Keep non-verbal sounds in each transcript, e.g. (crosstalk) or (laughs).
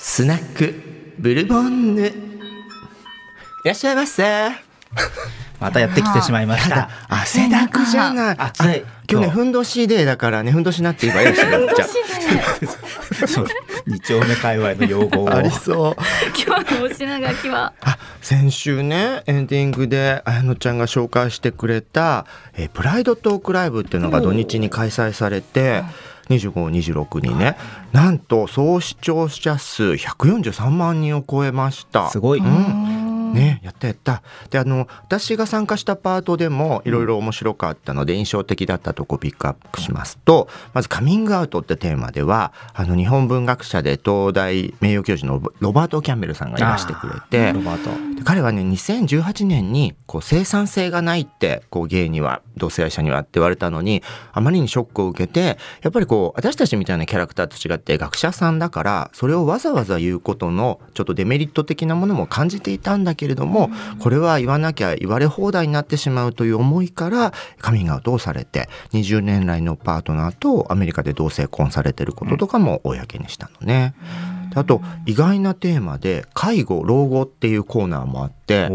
スナックブルボンヌいらっしゃいませ (laughs) またやってきてしまいました。汗だくじゃない。暑い。今日ね、ふんどしで、だからね、ふんどしなって言えばいいしい (laughs) じゃ (laughs) そう。二丁目界隈の用語ありそう。今日のお品書きは。あ、先週ね、エンディングであやのちゃんが紹介してくれた、えプライドトークライブっていうのが土日に開催されて。25、26にね、はい、なんと総視聴者数143万人を超えました。すごい、うんね、やったやった。で、あの、私が参加したパートでも、いろいろ面白かったので、印象的だったとこピックアップしますと、まず、カミングアウトってテーマでは、あの、日本文学者で東大名誉教授のロバート・キャンベルさんがいらしてくれて、ロバート彼はね、2018年に、こう、生産性がないって、こう、芸には、同性愛者にはって言われたのに、あまりにショックを受けて、やっぱりこう、私たちみたいなキャラクターと違って、学者さんだから、それをわざわざ言うことの、ちょっとデメリット的なものも感じていたんだけど、けれども、これは言わなきゃ言われ放題になってしまうという思いからカミングアウトをされて20年来のパートナーとアメリカで同性婚されてることとかも公にしたのね。うんあと意外なテーマで介護老後っていうコーナーもあって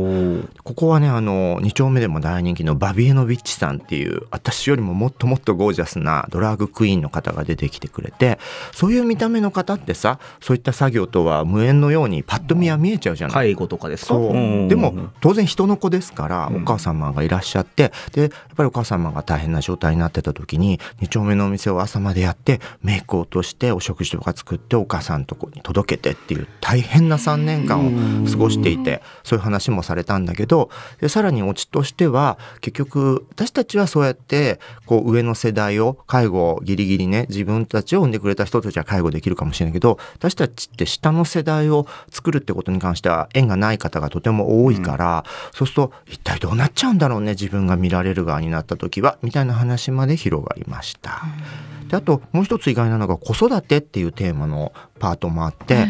ここはねあの2丁目でも大人気のバビエノビッチさんっていう私よりももっともっとゴージャスなドラァグクイーンの方が出てきてくれてそういう見た目の方ってさそういった作業とは無縁のようにパッと見は見えちゃうじゃない介護とかですかでも当然人の子ですからお母様がいらっしゃって、でやっぱりお母様が大変な状態になってた時に2丁目のお店を朝までやってメイク落としてお食事とか作ってお母さんとこに届けてっていう大変な3年間を過ごしていてそういう話もされたんだけどでさらにオチとしては結局私たちはそうやってこう上の世代を介護ギリギリね自分たちを産んでくれた人たちは介護できるかもしれないけど私たちって下の世代を作るってことに関しては縁がない方がとても多いから、うん、そうすると一体どうなっちゃうんだろうね自分が見られる側になった時はみたいな話まで広がりました。うんであともう一つ意外なのが子育てっていうテーマのパートもあって、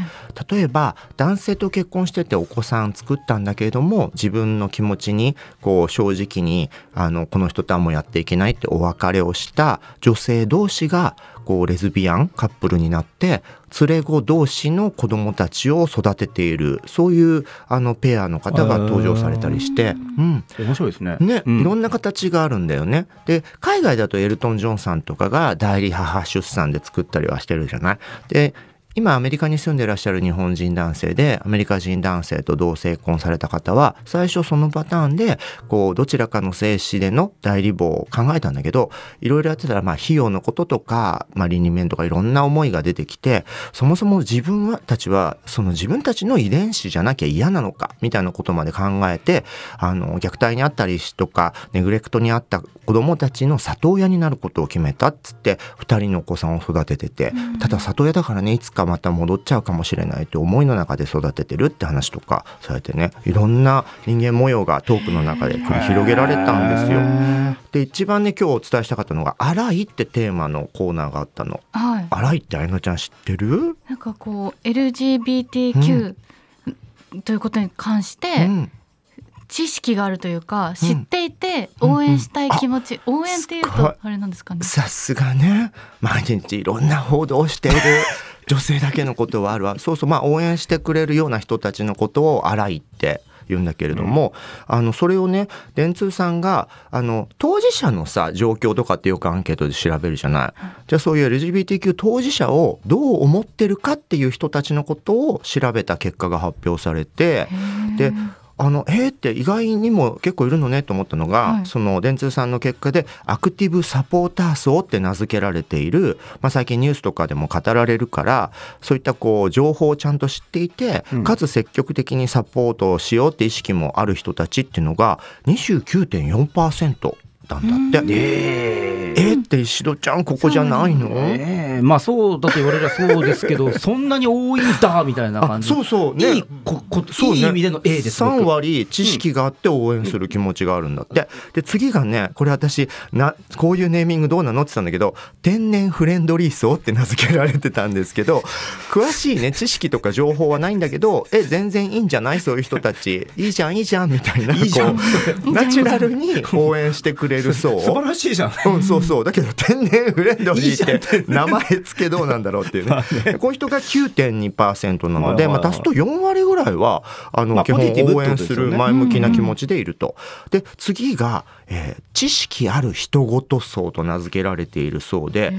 例えば男性と結婚しててお子さん作ったんだけれども自分の気持ちにこう正直にあのこの人とはもうやっていけないってお別れをした女性同士がこうレズビアンカップルになって連れ子同士の子供たちを育てているそういうあのペアの方が登場されたりして、うん、面白いですねね、うん、いろんな形があるんだよね。で海外だとエルトン・ジョンさんとかが代理母出産で作ったりはしてるじゃない。で今アメリカに住んでらっしゃる日本人男性でアメリカ人男性と同性婚された方は最初そのパターンでこうどちらかの精子での代理母を考えたんだけどいろいろやってたらまあ費用のこととか、まあ、倫理面とかいろんな思いが出てきてそもそも自分たちはその自分たちの遺伝子じゃなきゃ嫌なのかみたいなことまで考えてあの虐待にあったりとかネグレクトにあった子供たちの里親になることを決めたっつって二人のお子さんを育てててただ里親だからねいつかかまた戻っちゃうかもしれないって思いの中で育ててるって話とかそうやってねいろんな人間模様がトークの中で繰り広げられたんですよ。で一番ね今日お伝えしたかったのが「荒い」ってテーマのコーナーがあったの。はい、荒いってあいのちゃん知ってるなんかこう LGBTQ、うん、ということに関して、うん知識があるというか知っていて応援したい気持ち、うんうん、応援っていうとあれなんですかねさすがね毎日いろんな報道している (laughs) 女性だけのことはあるわそうそうまあ応援してくれるような人たちのことを荒いって言うんだけれども、うん、あのそれをね電通さんがあの当事者のさ状況とかってよくアンケートで調べるじゃない、じゃあそういう LGBTQ 当事者をどう思ってるかっていう人たちのことを調べた結果が発表されてであのえー、って意外にも結構いるのねと思ったのが、はい、その電通さんの結果でアクティブサポーター層って名付けられている、まあ、最近ニュースとかでも語られるからそういったこう情報をちゃんと知っていて、うん、かつ積極的にサポートをしようって意識もある人たちっていうのが29.4%なんだって。えーえって石戸ちゃんここじゃないの、ね、まあそうだと言われればそうですけど (laughs) そんなに多いんだみたいな感じそうそうねいいここそう、ね、いい意味での A です3割知識があって応援する気持ちがあるんだって、うん、で次がねこれ私なこういうネーミングどうなのって言ったんだけど天然フレンドリー層って名付けられてたんですけど (laughs) 詳しいね知識とか情報はないんだけどえ全然いいんじゃないそういう人たちいいじゃんいいじゃんみたいなこうナチュラルに応援してくれる層 (laughs) 素晴らしいじゃん、うん、そうそうだけど天然フレンドリーって名前付けどうなんだろうっていうね (laughs) ね、こういう人が9.2%なので、まあ、足すと4割ぐらいはあの、まあ、基本応援する前向きな気持ちでいると。で、次が、えー、知識ある人ごと層と名付けられているそうで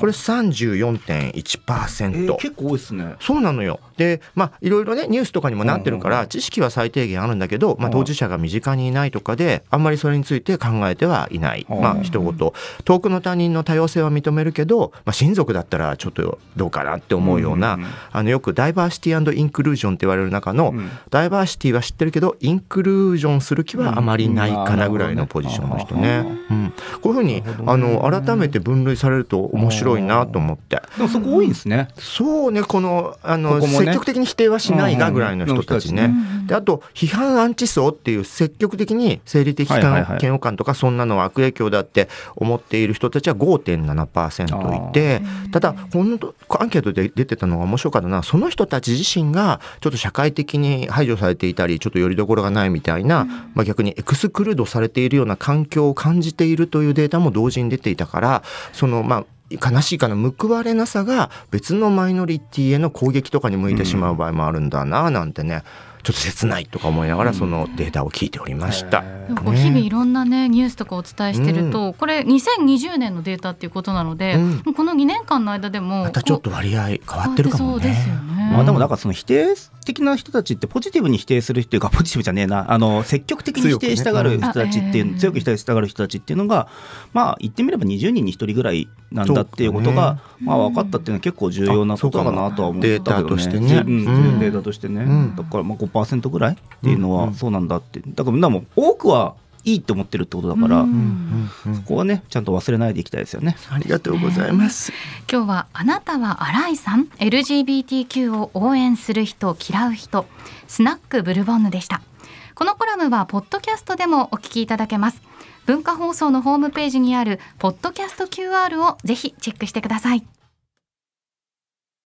これ34.1%、えー、結構多いですねそうなのよでまあいろいろねニュースとかにもなってるから、うんうん、知識は最低限あるんだけど、まあ、当事者が身近にいないとかであんまりそれについて考えてはいない、まあ人ごと遠くの他人の多様性は認めるけど、まあ、親族だったらちょっとどうかなって思うような、うんあのよくダイバーシティインクルージョンって言われる中の、うん、ダイバーシティは知ってるけどインクルージョンする気はあまりないかなぐらいのポジションの人ね。うん、こういうふうに、ね、あの改めて分類されると面白いなと思って。でもそこ多いんですね。そうねこのあの、ね、積極的に否定はしないがぐらいの人たちね。であと批判アンチ層っていう積極的に生理的批判嫌悪感とかそんなのは悪影響だって思ってている人たちは5.7%いてただ本当アンケートで出てたのが面白かったのはその人たち自身がちょっと社会的に排除されていたりちょっとよりどころがないみたいな、うん、まあ、逆にエクスクルードされているような環境を感じているというデータも同時に出ていたからそのまあ悲しいかな報われなさが別のマイノリティへの攻撃とかに向いてしまう場合もあるんだななんてね、うんちょっと切ないとか思いながらそのデータを聞いておりました、うん、こう日々いろんな、ね、ニュースとかお伝えしてると、うん、これ2020年のデータっていうことなので、うん、この2年間の間でもまたちょっと割合変わってるかもね。そうですまあ、でもなんかその否定的な人たちってポジティブに否定するっていうか (laughs) ポジティブじゃねえなあの積極的に否定したがる人たちっていう強く,、否定したがる人たちっていうのがまあ言ってみれば20人に1人ぐらいなんだっていうことが、まあ、分かったっていうのは結構重要なことかなとは思ったけど、ね、データとしてね、うん、データとしてね、だからまあ5%ぐらいっていうのはそうなんだってだからなも多くはいいと思ってるってことだから、そこはねちゃんと忘れないでいきたいですよねありがとうございます、今日はあなたは新井さん LGBTQ を応援する人嫌う人スナックブルボンヌでしたこのコラムはポッドキャストでもお聞きいただけます文化放送のホームページにあるポッドキャスト QR をぜひチェックしてください